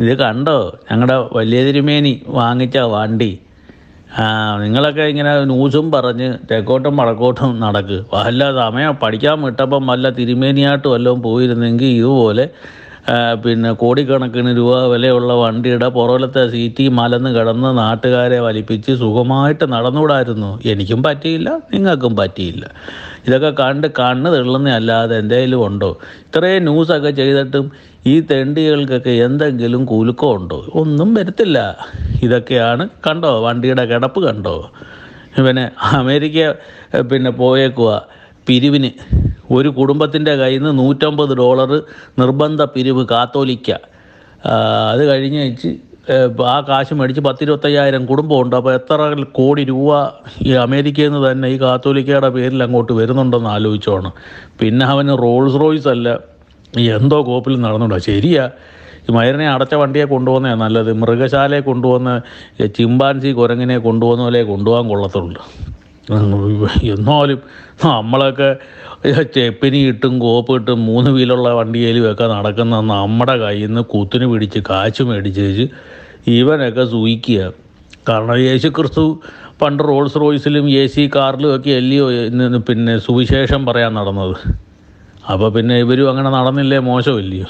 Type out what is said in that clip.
ഇത് കണ്ടോ ഞങ്ങളുടെ വലിയ തിരുമേനി വാങ്ങിച്ച വണ്ടി നിങ്ങളൊക്കെ ഇങ്ങനെ ന്യൂസും പറഞ്ഞ് തെക്കോട്ടും വടക്കോട്ടും നടക്ക് വല്ല സമയം പഠിക്കാൻ വിട്ടപ്പം വല്ല തിരുമേനിയായിട്ട് വല്ലതും പോയിരുന്നെങ്കിൽ ഇതുപോലെ പിന്നെ കോടിക്കണക്കിന് രൂപ വിലയുള്ള വണ്ടിയുടെ പുറകിലത്തെ സീറ്റി മലന്ന് കിടന്ന് നാട്ടുകാരെ വലിപ്പിച്ച് സുഖമായിട്ട് നടന്നുകൂടായിരുന്നു എനിക്കും പറ്റിയില്ല നിങ്ങൾക്കും പറ്റിയില്ല ഇതൊക്കെ കണ്ട് കണ്ണ് തള്ളുന്ന അല്ലാതെ എന്തെങ്കിലും ഉണ്ടോ ഇത്രയും ന്യൂസൊക്കെ ചെയ്തിട്ടും ഈ തെണ്ടികൾക്കൊക്കെ എന്തെങ്കിലും കുലുക്കം ഉണ്ടോ ഒന്നും വരത്തില്ല ഇതൊക്കെയാണ് കണ്ടോ വണ്ടിയുടെ കിടപ്പ് കണ്ടോ പിന്നെ അമേരിക്ക പിന്നെ പോയേക്കുക പിരിവിന് ഒരു കുടുംബത്തിൻ്റെ കയ്യിൽ നിന്ന് നൂറ്റമ്പത് ഡോളർ നിർബന്ധ പിരിവ് കാത്തോലിക്ക അത് കഴിഞ്ഞ് വെച്ച് ആ കാശ് മേടിച്ച് പത്തിരുപത്തയ്യായിരം കുടുംബമുണ്ട് അപ്പോൾ എത്ര കോടി രൂപ ഈ അമേരിക്കയിൽ നിന്ന് തന്നെ ഈ കാത്തോലിക്കയുടെ പേരിൽ അങ്ങോട്ട് വരുന്നുണ്ടെന്ന് ആലോചിച്ചോണം പിന്നെ അവന് റോൾസ് റോയ്സ് അല്ല എന്തോ കോപ്പിൽ നടന്നുണ്ടോ ശരിയാ മയറിനെ അടച്ച വണ്ടിയെ കൊണ്ടുപോകുന്നതാണ് നല്ലത് മൃഗശാലയെ കൊണ്ടുപോകുന്ന ചിമ്പാൻസി കുരങ്ങിനെ കൊണ്ടുപോകുന്ന പോലെ കൊണ്ടുപോകാൻ കൊള്ളത്തുള്ളൂ എന്നാലും നമ്മളൊക്കെ ചെപ്പിനിയിട്ടും കോപ്പിട്ടും മൂന്ന് വീലുള്ള വണ്ടിയിലും ഒക്കെ നടക്കുന്ന നമ്മുടെ കയ്യിൽ നിന്ന് കുത്തിന് പിടിച്ച് കാശ് മേടിച്ച് വെച്ച് ഇവനൊക്കെ സൂയിക്കുക കാരണം യേശു ക്രിസ്തു പണ്ട് റോൾസ് റോയ്സിലും എ സി കാറിലും ഒക്കെ അല്ലയോ പിന്നെ സുവിശേഷം പറയാൻ നടന്നത് അപ്പോൾ പിന്നെ ഇവരും അങ്ങനെ നടന്നില്ലേ മോശമില്ലയോ